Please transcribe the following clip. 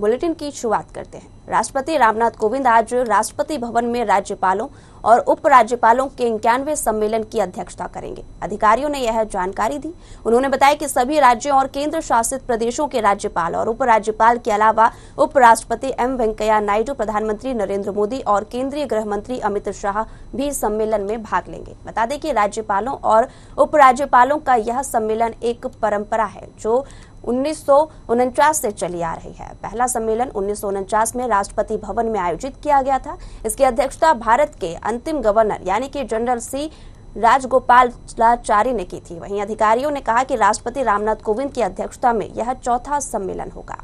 bulletin की शुरुआत करते हैं राष्ट्रपति रामनाथ कोविंद आज राष्ट्रपति भवन में राज्यपालों और उप राज्यपालों के इक्यानवे सम्मेलन की अध्यक्षता करेंगे अधिकारियों ने यह जानकारी दी उन्होंने बताया कि सभी राज्यों और केंद्र शासित प्रदेशों के राज्यपाल और उपराज्यपाल के अलावा उपराष्ट्रपति एम वेंकैया नायडू प्रधानमंत्री नरेंद्र मोदी और केंद्रीय गृह मंत्री अमित शाह भी सम्मेलन में भाग लेंगे बता दें कि राज्यपालों और उपराज्यपालों का यह सम्मेलन एक परंपरा है जो उन्नीस से चली आ रही है पहला सम्मेलन उन्नीस में राष्ट्रपति भवन में आयोजित किया गया था इसकी अध्यक्षता भारत के अंतिम गवर्नर यानी कि जनरल सी राजगोपालाचारी ने की थी वहीं अधिकारियों ने कहा कि राष्ट्रपति रामनाथ कोविंद की अध्यक्षता में यह चौथा सम्मेलन होगा